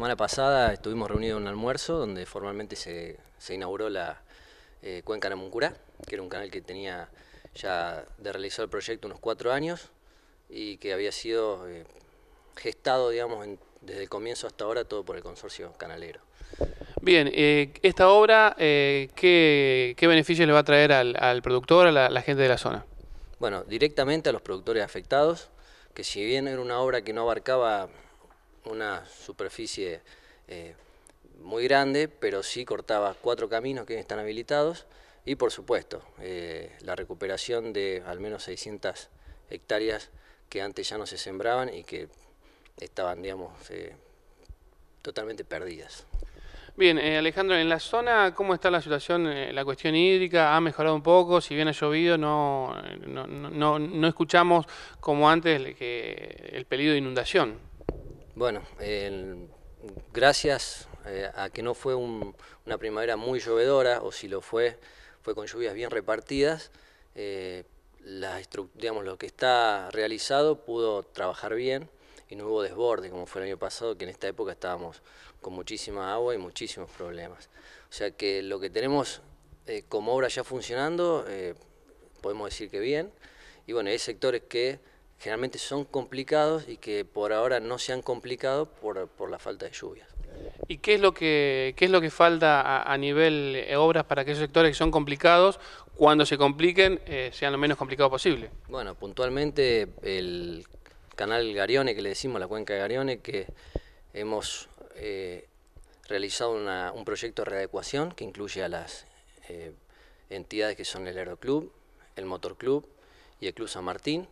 La semana pasada estuvimos reunidos en un almuerzo donde formalmente se, inauguró la eh, Cuenca Namuncurá, que era un canal que tenía ya de realizar el proyecto unos cuatro años y que había sido eh, gestado, digamos, desde el comienzo hasta ahora todo por el consorcio canalero. Bien, eh, esta obra, eh, ¿qué, beneficio le va a traer al, productor, a la gente de la zona? Bueno, directamente a los productores afectados, que si bien era una obra que no abarcaba una superficie eh, muy grande, pero sí cortaba cuatro caminos que están habilitados y por supuesto eh, la recuperación de al menos 600 hectáreas que antes ya no se sembraban y que estaban, digamos, eh, totalmente perdidas. Bien, Alejandro, en la zona, ¿cómo está la situación? la cuestión hídrica ha mejorado un poco, si bien ha llovido, no, no, no, no escuchamos como antes el peligro de inundación. Bueno, gracias eh, a que no fue una primavera muy llovedora, o si lo fue, fue con lluvias bien repartidas, eh, lo que está realizado pudo trabajar bien y no hubo desborde como fue el año pasado, que en esta época estábamos con muchísima agua y muchísimos problemas. O sea que lo que tenemos eh, como obra ya funcionando, podemos decir que bien, y bueno, hay sectores que generalmente son complicados y que por ahora no se han complicado por, la falta de lluvias. ¿Y qué es lo que, qué es lo que falta a, nivel de eh, obras para que sectores que son complicados, cuando se compliquen, eh, sean lo menos complicados posible? Bueno, puntualmente el canal Garione, que le decimos la cuenca de Garione, que hemos eh, realizado un proyecto de readecuación que incluye a las entidades que son el Aeroclub, el Motor Club y el Club San Martín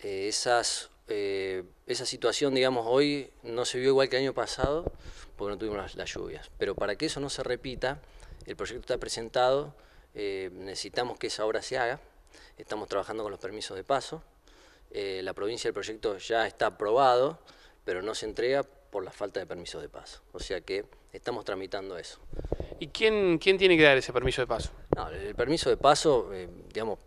eh, esas, eh, esa situación, digamos, hoy no se vio igual que el año pasado porque no tuvimos las, lluvias. Pero para que eso no se repita, el proyecto está presentado, eh, necesitamos que esa obra se haga, estamos trabajando con los permisos de paso, la provincia del proyecto ya está aprobado, pero no se entrega por la falta de permisos de paso. O sea que estamos tramitando eso. ¿Y quién, quién tiene que dar ese permiso de paso? el permiso de paso, digamos,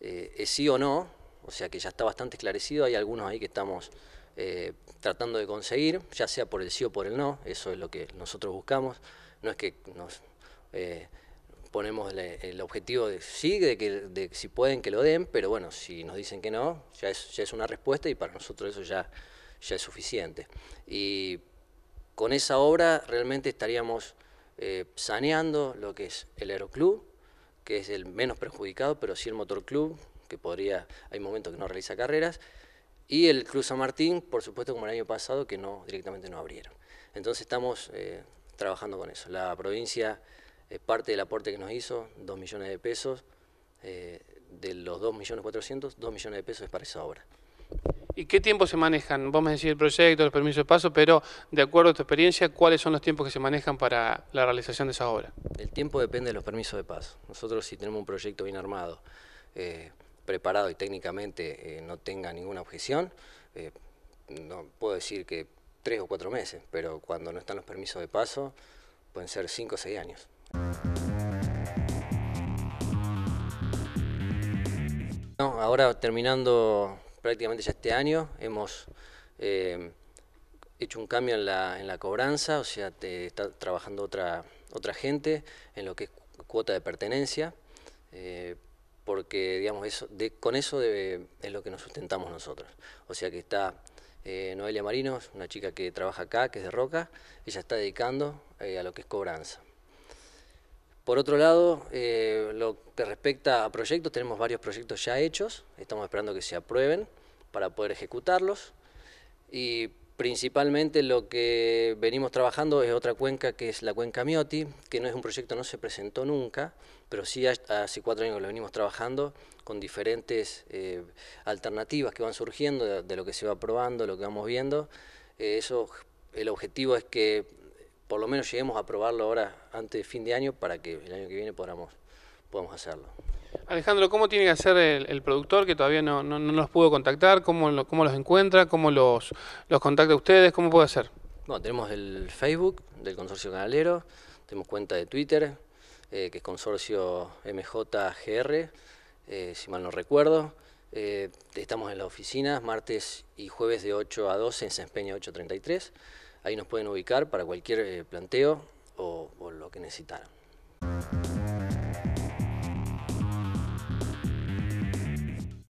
es sí o no, o sea que ya está bastante esclarecido, hay algunos ahí que estamos eh, tratando de conseguir, ya sea por el sí o por el no, eso es lo que nosotros buscamos, no es que nos eh, ponemos el objetivo de sí, de que si pueden que lo den, pero bueno, si nos dicen que no, ya es, ya es una respuesta y para nosotros eso ya, es suficiente. Y con esa obra realmente estaríamos eh, saneando lo que es el aeroclub, que es el menos perjudicado, pero sí el Motor Club que podría, hay momentos que no realiza carreras, y el Cruz San Martín, por supuesto, como el año pasado, que no directamente no abrieron. Entonces estamos eh, trabajando con eso. La provincia, eh, parte del aporte que nos hizo, 2 millones de pesos, eh, de los 2 millones 400, 2 millones de pesos es para esa obra. ¿Y qué tiempo se manejan? Vos me decís el proyecto, los permisos de paso, pero de acuerdo a tu experiencia, ¿cuáles son los tiempos que se manejan para la realización de esa obra? El tiempo depende de los permisos de paso. Nosotros si tenemos un proyecto bien armado, preparado y técnicamente eh, no tenga ninguna objeción, eh, no puedo decir que tres o cuatro meses, pero cuando no están los permisos de paso pueden ser cinco o seis años. ahora terminando prácticamente ya este año, hemos eh, hecho un cambio en la, cobranza, o sea, te, está trabajando otra, otra gente en lo que es cuota de pertenencia porque digamos eso, con eso es lo que nos sustentamos nosotros. O sea que está eh, Noelia Marinos, una chica que trabaja acá, que es de Roca, ella está dedicando eh, a lo que es cobranza. Por otro lado, eh, lo que respecta a proyectos, tenemos varios proyectos ya hechos, estamos esperando que se aprueben para poder ejecutarlos. Y Principalmente lo que venimos trabajando es otra cuenca que es la cuenca Mioti, que no es un proyecto, no se presentó nunca, pero sí hace cuatro años lo venimos trabajando con diferentes eh, alternativas que van surgiendo de, lo que se va probando, lo que vamos viendo. Eh, eso, el objetivo es que por lo menos lleguemos a probarlo ahora antes de fin de año para que el año que viene podamos, podamos hacerlo. Alejandro, ¿cómo tiene que hacer el, productor que todavía no, nos pudo contactar? ¿Cómo, los encuentra? ¿Cómo los, los contacta ustedes? ¿Cómo puede hacer? Bueno, tenemos el Facebook del Consorcio Canalero, tenemos cuenta de Twitter, eh, que es Consorcio MJGR, eh, si mal no recuerdo. Eh, estamos en las oficinas martes y jueves de 8 a 12 en Senspeña 833. Ahí nos pueden ubicar para cualquier planteo o, o lo que necesitaran.